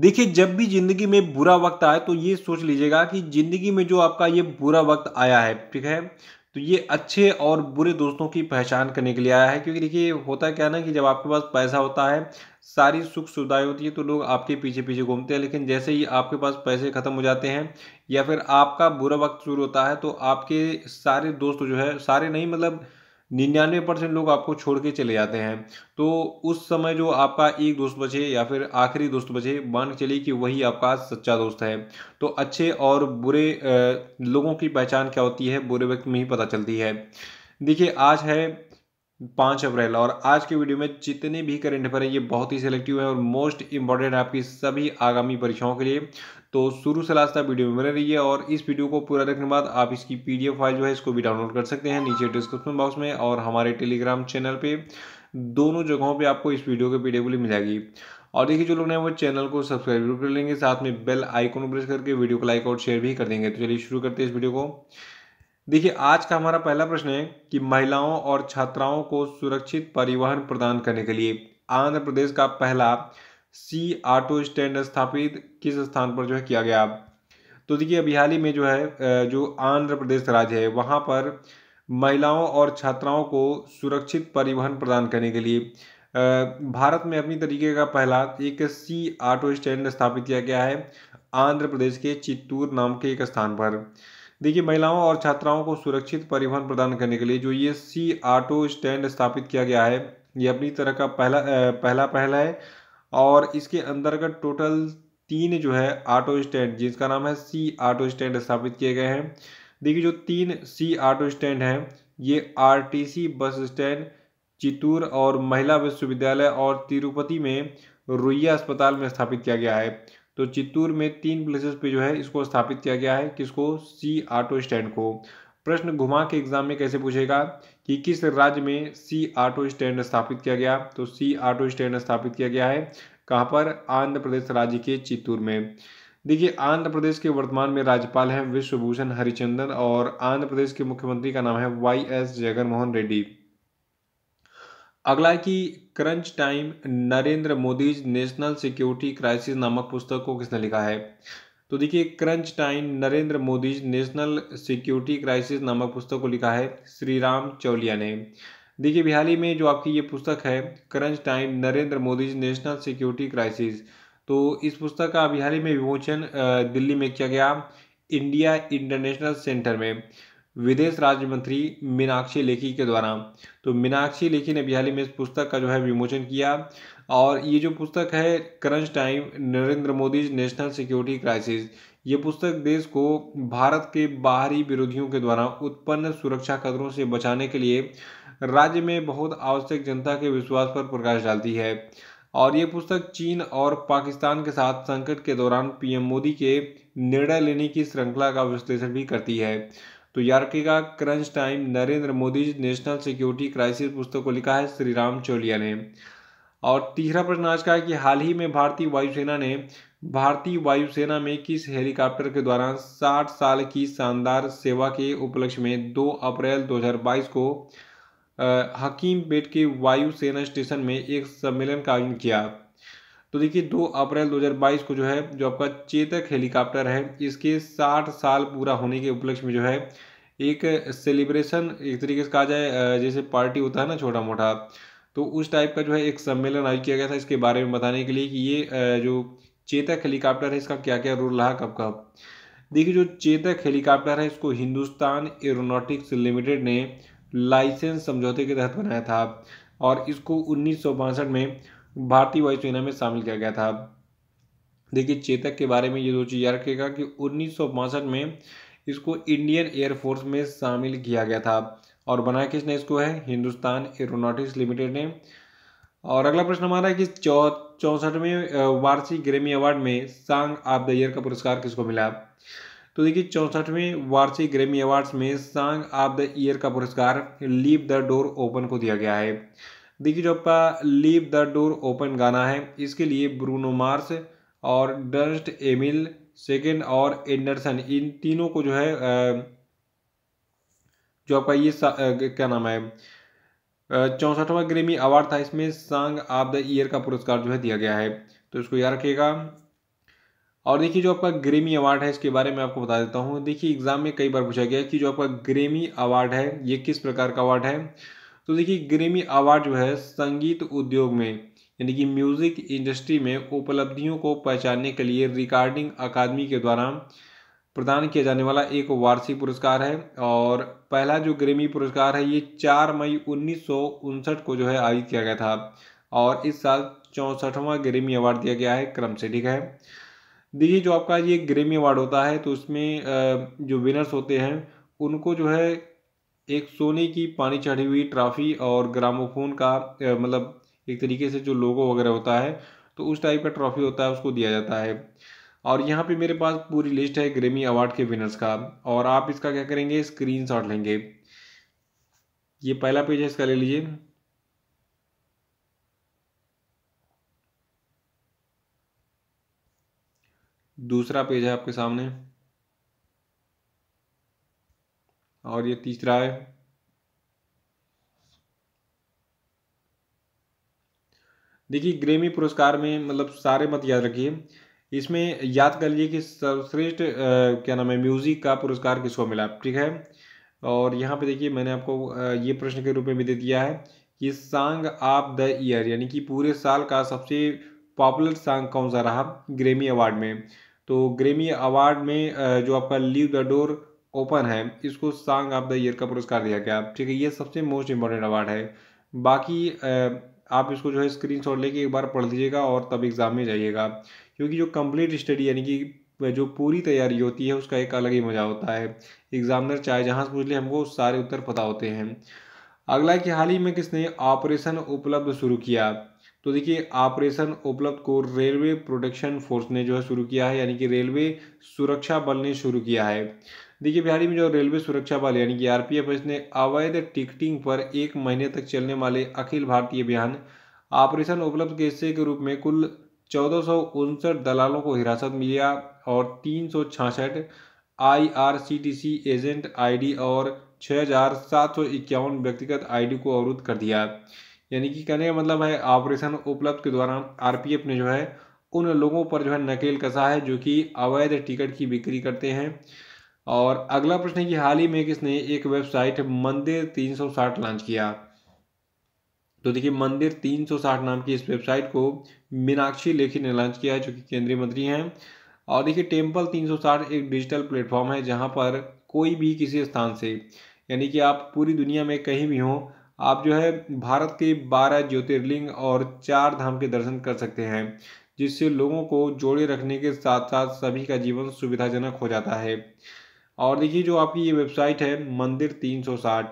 देखिए जब भी ज़िंदगी में बुरा वक्त आए तो ये सोच लीजिएगा कि ज़िंदगी में जो आपका ये बुरा वक्त आया है ठीक है तो ये अच्छे और बुरे दोस्तों की पहचान करने के लिए आया है क्योंकि देखिए होता है क्या ना कि जब आपके पास पैसा होता है सारी सुख सुविधाएं होती है तो लोग आपके पीछे पीछे घूमते हैं लेकिन जैसे ही आपके पास पैसे ख़त्म हो जाते हैं या फिर आपका बुरा वक्त शुरू होता है तो आपके सारे दोस्त जो है सारे नहीं मतलब निन्यानवे परसेंट लोग आपको छोड़ के चले जाते हैं तो उस समय जो आपका एक दोस्त बचे या फिर आखिरी दोस्त बचे मान के चलिए कि वही आपका सच्चा दोस्त है तो अच्छे और बुरे लोगों की पहचान क्या होती है बुरे वक्त में ही पता चलती है देखिए आज है पाँच अप्रैल और आज के वीडियो में जितने भी करेंट अफेयर हैं ये बहुत ही सिलेक्टिव है और मोस्ट इंपॉर्टेंट आपकी सभी आगामी परीक्षाओं के लिए तो शुरू से लास्ट तक वीडियो में बने रहिए और इस वीडियो को पूरा देखने के बाद आप इसकी पीडीएफ फाइल जो है इसको भी डाउनलोड कर सकते हैं नीचे डिस्क्रिप्शन बॉक्स में और हमारे टेलीग्राम चैनल पे दोनों जगहों पे आपको इस वीडियो की पीडीएफ मिल जाएगी और देखिए जो लोग हैं वो चैनल को सब्सक्राइब जरूर कर लेंगे साथ में बेल आइकोन प्रेस करके वीडियो को लाइक और शेयर भी कर देंगे तो चलिए शुरू करते हैं इस वीडियो को देखिए आज का हमारा पहला प्रश्न है कि महिलाओं और छात्राओं को सुरक्षित परिवहन प्रदान करने के लिए आंध्र प्रदेश का पहला सी ऑटो स्टैंड स्थापित किस स्थान पर जो है किया गया तो देखिए अभी हाल ही में जो है जो आंध्र प्रदेश राज्य है वहाँ पर महिलाओं और छात्राओं को सुरक्षित परिवहन प्रदान करने के लिए भारत में अपनी तरीके का पहला एक सी ऑटो स्टैंड स्थापित किया गया है आंध्र प्रदेश के चित्तूर नाम के एक स्थान पर देखिए महिलाओं और छात्राओं को सुरक्षित परिवहन प्रदान करने के लिए जो ये सी ऑटो स्टैंड स्थापित किया गया है ये अपनी तरह का पहला पहला पहला है और इसके अंतर्गत टोटल तीन जो है ऑटो स्टैंड जिसका नाम है सी ऑटो स्टैंड स्थापित किए गए हैं देखिए जो तीन सी ऑटो स्टैंड हैं ये आरटीसी बस स्टैंड चितूर और महिला विश्वविद्यालय और तिरुपति में रुइया अस्पताल में स्थापित किया गया है तो चित्तूर में तीन प्लेसेस पे जो है इसको स्थापित किया गया है किसको सी ऑटो स्टैंड को प्रश्न घुमा के एग्जाम में कैसे पूछेगा कि किस राज्य में सी ऑटो स्टैंड स्थापित किया गया तो सी ऑटो स्टैंड स्थापित किया गया है कहाँ पर आंध्र प्रदेश राज्य के चित्तूर में देखिए आंध्र प्रदेश के वर्तमान में राज्यपाल हैं विश्वभूषण हरिचंदन और आंध्र प्रदेश के मुख्यमंत्री का नाम है वाई एस जगनमोहन रेड्डी अगला की crunch time Narendra Modi's national security crisis नामक पुस्तक को किसने लिखा है तो देखिए crunch time Narendra Modi national security crisis नामक पुस्तक को लिखा है श्री राम चौलिया ने देखिए बिहार में जो आपकी ये पुस्तक है crunch time Narendra Modi national security crisis तो इस पुस्तक का बिहारी में विमोचन दिल्ली में किया गया इंडिया इंटरनेशनल सेंटर में विदेश राज्य मंत्री मीनाक्षी लेखी के द्वारा तो मीनाक्षी लेखी ने बिहार में इस पुस्तक का जो है विमोचन किया और ये जो पुस्तक है crunch time Narendra Modi national security crisis ये पुस्तक देश को भारत के बाहरी विरोधियों के द्वारा उत्पन्न सुरक्षा खतरों से बचाने के लिए राज्य में बहुत आवश्यक जनता के विश्वास पर प्रकाश डालती है और ये पुस्तक चीन और पाकिस्तान के साथ संकट के दौरान पीएम मोदी के निर्णय लेने की श्रृंखला का विश्लेषण भी करती है तो यारकी का crunch time Narendra Modi national security crisis पुस्तक को लिखा है श्री राम चोलिया ने और तीसरा प्रश्न आज का है कि हाल ही में भारतीय वायुसेना ने भारतीय वायुसेना में किस हेलीकॉप्टर के दौरान 60 साल की शानदार सेवा के उपलक्ष्य में 2 अप्रैल 2022 को हकीम बेट के वायुसेना स्टेशन में एक सम्मेलन का आयोजन किया तो देखिए दो अप्रैल 2022 को जो है जो आपका चेतक हेलीकॉप्टर है इसके 60 साल पूरा होने के उपलक्ष्य में जो है एक सेलिब्रेशन एक तरीके से कहा जाए जैसे पार्टी होता है ना छोटा मोटा तो उस टाइप का जो है एक सम्मेलन आयोजित किया गया था इसके बारे में बताने के लिए कि ये जो चेतक हेलीकॉप्टर है इसका क्या क्या रोल रहा कब कब देखिए जो चेतक हेलीकॉप्टर है इसको हिंदुस्तान एरोनॉटिक्स लिमिटेड ने लाइसेंस समझौते के तहत बनाया था और इसको उन्नीस में भारतीय वायुसेना में शामिल किया गया था देखिए चेतक के बारे में ये दो चीज़ याद रखेगा कि उन्नीस में इसको इंडियन एयरफोर्स में शामिल किया गया था और बनाया किसने इसको है हिंदुस्तान एरोनॉटिक्स लिमिटेड ने और अगला प्रश्न हमारा है कि चौ चौंसठवें वार्षिक ग्रेमी अवार्ड में सांग ऑफ द ईयर का पुरस्कार किसको मिला तो देखिए चौंसठवें वार्षिक ग्रेमी अवार्ड्स में सांग ऑफ द ईयर का पुरस्कार लीव द डोर ओपन को दिया गया है जो आपका लीव द डोर ओपन गाना है इसके लिए ब्रूनो मार्स और डस्ट एमिल सेकेंड और एंडरसन इन तीनों को जो है जो आपका ये क्या नाम है चौंसठवा ग्रेमी अवार्ड था इसमें सांग ऑफ द ईयर का पुरस्कार जो है दिया गया है तो इसको याद रखिएगा और देखिए जो आपका ग्रेमी अवार्ड है इसके बारे में आपको बता देता हूँ देखिए एग्जाम में कई बार पूछा गया कि जो आपका ग्रेमी अवार्ड है ये किस प्रकार का अवार्ड है तो देखिए ग्रेमी अवार्ड जो है संगीत उद्योग में यानी कि म्यूज़िक इंडस्ट्री में उपलब्धियों को पहचानने के लिए रिकॉर्डिंग अकादमी के द्वारा प्रदान किया जाने वाला एक वार्षिक पुरस्कार है और पहला जो ग्रेमी पुरस्कार है ये चार मई उन्नीस को जो है आयोजित किया गया था और इस साल चौंसठवां ग्रेमी अवार्ड दिया गया है क्रम से ठीक है देखिए जो आपका ये ग्रेमी अवार्ड होता है तो उसमें जो विनर्स होते हैं उनको जो है एक सोने की पानी चढ़ी हुई ट्रॉफी और ग्रामोफोन का मतलब एक तरीके से जो लोगो वगैरह होता है तो उस टाइप का ट्रॉफी होता है उसको दिया जाता है और यहाँ पे मेरे पास पूरी लिस्ट है ग्रेमी अवार्ड के विनर्स का और आप इसका क्या करेंगे स्क्रीन शॉट लेंगे ये पहला पेज है इसका ले लीजिए दूसरा पेज है आपके सामने और ये तीसरा है देखिए ग्रेमी पुरस्कार में मतलब सारे मत याद रखिए इसमें याद कर लीजिए कि सर्वश्रेष्ठ क्या नाम है म्यूज़िक का पुरस्कार किसको मिला ठीक है और यहाँ पे देखिए मैंने आपको ये प्रश्न के रूप में भी दे दिया है कि सांग ऑफ द ईयर यानी कि पूरे साल का सबसे पॉपुलर सांग कौन सा रहा ग्रेमी अवार्ड में तो ग्रेमी अवार्ड में जो आपका लीव द डोर ओपन है इसको सांग ऑफ द ईयर का पुरस्कार दिया गया ठीक है ये सबसे मोस्ट इंपॉर्टेंट अवार्ड है बाकी आप इसको जो है स्क्रीन शॉट लेके एक बार पढ़ लीजिएगा और तब एग्ज़ाम में जाइएगा क्योंकि जो कंप्लीट स्टडी यानी कि जो पूरी तैयारी होती है उसका एक अलग ही मज़ा होता है एग्जामिनर चाहे जहाँ से पूछ ले हमको सारे उत्तर पता होते हैं अगला कि हाल ही में किसने ऑपरेशन उपलब्ध शुरू किया तो देखिए ऑपरेशन उपलब्ध को रेलवे प्रोटेक्शन फोर्स ने जो है शुरू किया है यानी कि रेलवे सुरक्षा बल ने शुरू किया है देखिए बिहारी में जो रेलवे सुरक्षा बल यानी कि आरपीएफ ने अवैध टिकटिंग पर एक महीने तक चलने वाले अखिल भारतीय अभियान ऑपरेशन उपलब्ध के हिस्से के रूप में कुल चौदह दलालों को हिरासत में लिया और तीन सौ आईआरसीटीसी एजेंट आईडी और छः व्यक्तिगत आईडी को अवरुद्ध कर दिया यानी कि कहने का मतलब है ऑपरेशन उपलब्ध के दौरान आरपीएफ ने जो है उन लोगों पर जो है नकेल कसा है जो कि अवैध टिकट की बिक्री करते हैं और अगला प्रश्न है कि हाल ही में किसने एक वेबसाइट मंदिर 360 लॉन्च किया तो देखिए मंदिर 360 नाम की इस वेबसाइट को मीनाक्षी लेखी ने लॉन्च किया है जो कि केंद्रीय मंत्री हैं और देखिए टेम्पल 360 एक डिजिटल प्लेटफॉर्म है जहां पर कोई भी किसी स्थान से यानी कि आप पूरी दुनिया में कहीं भी हों आप जो है भारत के बारह ज्योतिर्लिंग और चार धाम के दर्शन कर सकते हैं जिससे लोगों को जोड़े रखने के साथ साथ सभी का जीवन सुविधाजनक हो जाता है और देखिए जो आपकी ये वेबसाइट है मंदिर 360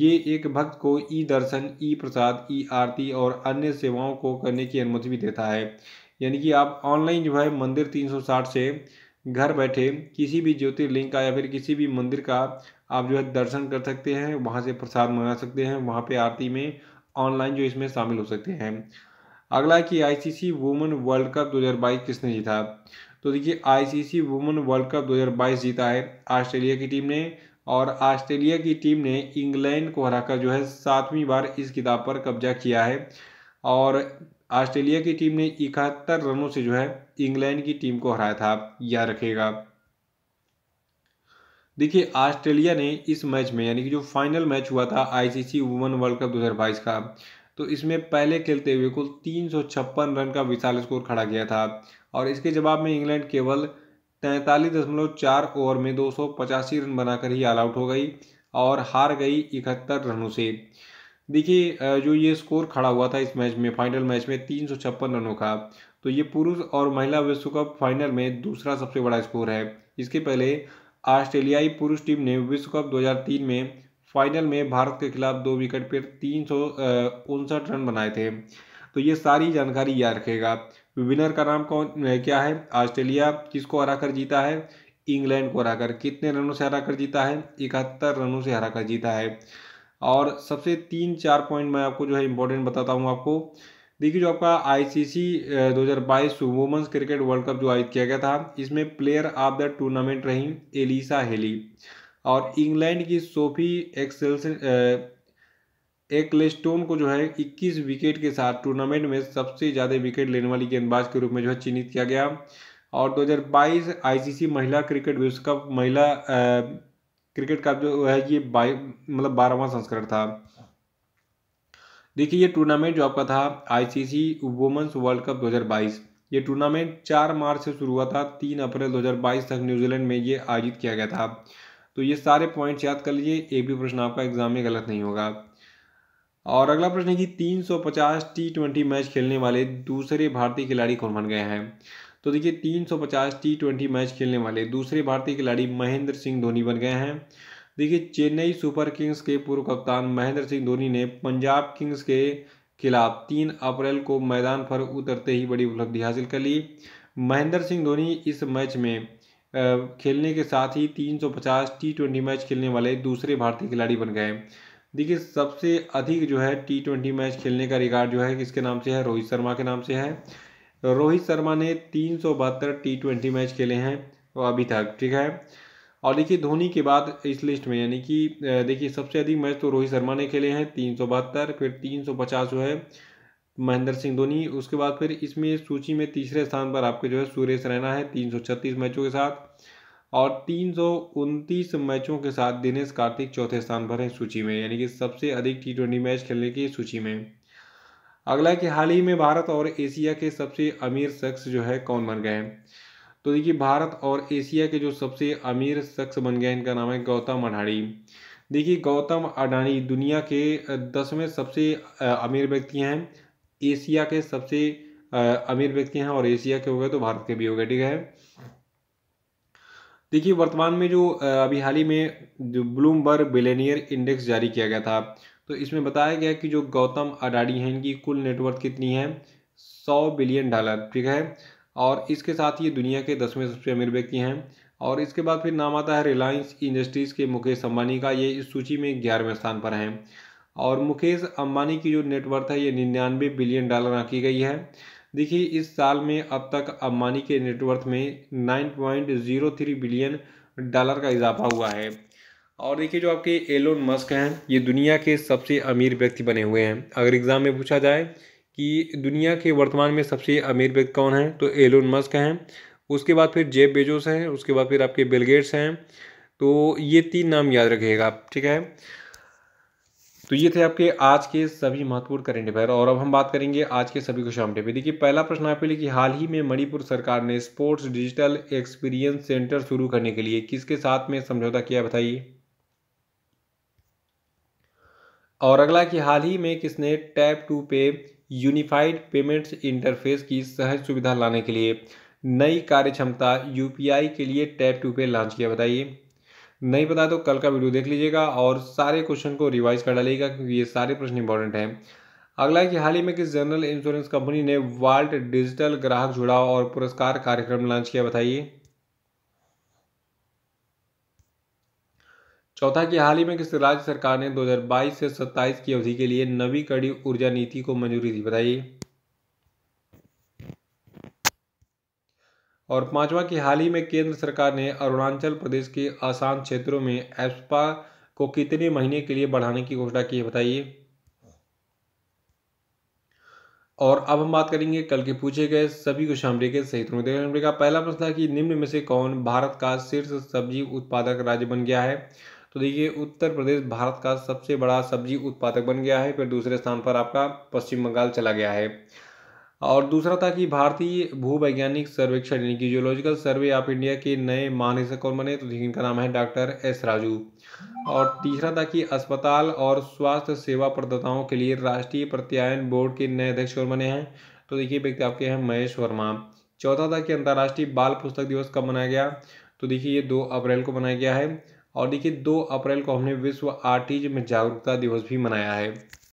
ये एक भक्त को ई दर्शन ई प्रसाद ई आरती और अन्य सेवाओं को करने की अनुमति भी देता है यानी कि आप ऑनलाइन जो है मंदिर 360 से घर बैठे किसी भी ज्योतिर्लिंग का या फिर किसी भी मंदिर का आप जो है दर्शन कर सकते हैं वहाँ से प्रसाद मंगा सकते हैं वहाँ पर आरती में ऑनलाइन जो इसमें शामिल हो सकते हैं अगला कि आईसीसी वुमेन वर्ल्ड कप 2022 किसने जीता तो देखिए आईसीसी वुमेन वर्ल्ड कप 2022 जीता है ऑस्ट्रेलिया की टीम ने और ऑस्ट्रेलिया की टीम ने इंग्लैंड को हराकर जो है सातवीं बार इस किताब पर कब्जा किया है और ऑस्ट्रेलिया की टीम ने इकहत्तर रनों से जो है इंग्लैंड की टीम को हराया था याद रखेगा देखिए ऑस्ट्रेलिया ने इस मैच में यानी कि जो फाइनल मैच हुआ था आईसीसी वुमेन वर्ल्ड कप 2022 का तो इसमें पहले खेलते हुए कुल तीन रन का विशाल स्कोर खड़ा किया था और इसके जवाब में इंग्लैंड केवल तैंतालीस दशमलव चार ओवर में दो सौ पचासी रन बनाकर ही ऑल आउट हो गई और हार गई इकहत्तर रनों से देखिए जो ये स्कोर खड़ा हुआ था इस मैच में फाइनल मैच में तीन सौ छप्पन रनों का तो ये पुरुष और महिला विश्व कप फाइनल में दूसरा सबसे बड़ा स्कोर है इसके पहले ऑस्ट्रेलियाई पुरुष टीम ने विश्व कप 2003 में फाइनल में भारत के खिलाफ दो विकेट पर तीन रन बनाए थे तो ये सारी जानकारी याद रखेगा विनर का नाम कौन क्या है ऑस्ट्रेलिया किसको हराकर जीता है इंग्लैंड को हराकर कितने रनों से हराकर जीता है इकहत्तर रनों से हराकर जीता है और सबसे तीन चार पॉइंट मैं आपको जो है इम्पोर्टेंट बताता हूँ आपको देखिए जो आपका ICC 2022 Women's Cricket World Cup जो आयोजित किया गया था इसमें प्लेयर ऑफ द टूर्नामेंट रही एलिसा हेली और इंग्लैंड की सोफी एक्सेल्स एक्लेस्टोन को जो है 21 विकेट के साथ टूर्नामेंट में सबसे ज़्यादा विकेट लेने वाली गेंदबाज के रूप में जो है चिन्हित किया गया और 2022 आईसीसी महिला क्रिकेट विश्व कप महिला क्रिकेट का जो है ये मतलब बारहवा संस्करण था देखिए ये टूर्नामेंट जो आपका था आईसीसी वुमेंस वर्ल्ड कप 2022 ये टूर्नामेंट 4 मार्च से शुरू हुआ था 3 अप्रैल 2022 तक न्यूजीलैंड में ये आयोजित किया गया था तो ये सारे पॉइंट्स याद कर लीजिए एक भी प्रश्न आपका एग्जाम में गलत नहीं होगा और अगला प्रश्न है कि 350 टी ट्वेंटी मैच खेलने वाले दूसरे भारतीय खिलाड़ी कौन बन गए हैं तो देखिए 350 टी ट्वेंटी मैच खेलने वाले दूसरे भारतीय खिलाड़ी महेंद्र सिंह धोनी बन गए हैं देखिए चेन्नई सुपर किंग्स के पूर्व कप्तान महेंद्र सिंह धोनी ने पंजाब किंग्स के खिलाफ तीन अप्रैल को मैदान पर उतरते ही बड़ी उपलब्धि हासिल कर ली महेंद्र सिंह धोनी इस मैच में खेलने के साथ ही 350 टी ट्वेंटी मैच खेलने वाले दूसरे भारतीय खिलाड़ी बन गए देखिए सबसे अधिक जो है टी ट्वेंटी मैच खेलने का रिकॉर्ड जो है किसके नाम से है रोहित शर्मा के नाम से है रोहित शर्मा ने तीन सौ बहत्तर टी ट्वेंटी मैच खेले हैं अभी तक ठीक है और देखिए धोनी के बाद इस लिस्ट में यानी कि देखिए सबसे अधिक मैच तो रोहित शर्मा ने खेले हैं तीन सौ बहत्तर फिर तीन सौ पचास जो है महेंद्र सिंह धोनी उसके बाद फिर इसमें सूची में तीसरे स्थान पर आपके जो है सुरेश रैना है तीन सौ छत्तीस मैचों के साथ और तीन मैचों के साथ दिनेश कार्तिक चौथे स्थान पर हैं सूची में यानी कि सबसे अधिक टी मैच खेलने की सूची में अगला है कि हाल ही में भारत और एशिया के सबसे अमीर शख्स जो है कौन बन गए तो देखिए भारत और एशिया के जो सबसे अमीर शख्स बन गए इनका नाम है गौतम अडाणी देखिए गौतम अडाणी दुनिया के दसवें सबसे अमीर व्यक्ति हैं एशिया के सबसे अमीर व्यक्ति हैं और एशिया के हो गए तो भारत के भी हो गए ठीक है देखिए वर्तमान में जो अभी हाल ही में जो ब्लूमबर्ग बिलेनियर इंडेक्स जारी किया गया था तो इसमें बताया गया कि जो गौतम अडाडी हैं इनकी कुल नेटवर्थ कितनी है सौ बिलियन डॉलर ठीक है और इसके साथ ये दुनिया के दसवें सबसे अमीर व्यक्ति हैं और इसके बाद फिर नाम आता है रिलायंस इंडस्ट्रीज़ के मुकेश अम्बानी का ये इस सूची में ग्यारहवें स्थान पर हैं और मुकेश अम्बानी की जो नेटवर्थ है ये निन्यानवे बिलियन डॉलर आंकी गई है देखिए इस साल में अब तक अम्बानी के नेटवर्थ में 9.03 बिलियन डॉलर का इजाफा हुआ है और देखिए जो आपके एलोन मस्क हैं ये दुनिया के सबसे अमीर व्यक्ति बने हुए हैं अगर एग्ज़ाम में पूछा जाए कि दुनिया के वर्तमान में सबसे अमीर व्यक्ति कौन है तो एलोन मस्क हैं उसके बाद फिर जेब बेजोस हैं उसके बाद फिर आपके बिलगेट्स हैं तो ये तीन नाम याद रखिएगा ठीक है तो ये थे आपके आज के सभी महत्वपूर्ण करंट अफेयर और अब हम बात करेंगे आज के सभी खुशाम पे देखिए पहला प्रश्न आपके लिए कि हाल ही में मणिपुर सरकार ने स्पोर्ट्स डिजिटल एक्सपीरियंस सेंटर शुरू करने के लिए किसके साथ में समझौता किया बताइए और अगला कि हाल ही में किसने tap to pay Unified Payments Interface की सहज सुविधा लाने के लिए नई कार्य क्षमता यूपीआई के लिए टैप टू पे लॉन्च किया बताइए नहीं पता तो कल का वीडियो देख लीजिएगा और सारे क्वेश्चन को रिवाइज कर डालिएगा क्योंकि ये सारे प्रश्न इंपॉर्टेंट हैं अगला है कि हाल ही में किस जनरल इंश्योरेंस कंपनी ने वाल्ट डिजिटल ग्राहक जुड़ाव और पुरस्कार कार्यक्रम लॉन्च किया बताइए चौथा कि हाल ही में किस राज्य सरकार ने 2022 से 27 की अवधि के लिए नवी कड़ी ऊर्जा नीति को मंजूरी दी बताइए और पांचवा कि हाल ही में केंद्र सरकार ने अरुणाचल प्रदेश के आसान क्षेत्रों में एप्सपा को कितने महीने के लिए बढ़ाने की घोषणा की है बताइए और अब हम बात करेंगे कल के पूछे गए सभी कुछ हमले के सही हमले का पहला प्रश्न था कि निम्न में से कौन भारत का शीर्ष सब्जी उत्पादक राज्य बन गया है तो देखिए उत्तर प्रदेश भारत का सबसे बड़ा सब्जी उत्पादक बन गया है फिर दूसरे स्थान पर आपका पश्चिम बंगाल चला गया है और दूसरा था कि भारतीय भूवैज्ञानिक सर्वेक्षण यानी कि जियोलॉजिकल सर्वे ऑफ इंडिया के नए महानिदेशक कौन बने तो जिनका नाम है डॉक्टर एस राजू और तीसरा था कि अस्पताल और स्वास्थ्य सेवा प्रदाताओं के लिए राष्ट्रीय प्रत्यायन बोर्ड के नए अध्यक्ष कौन बने हैं तो देखिए व्यक्ति आपके हैं महेश वर्मा चौथा था कि अंतर्राष्ट्रीय बाल पुस्तक दिवस कब मनाया गया तो देखिए ये दो अप्रैल को मनाया गया है और देखिए दो अप्रैल को हमने विश्व आर्टिज में जागरूकता दिवस भी मनाया है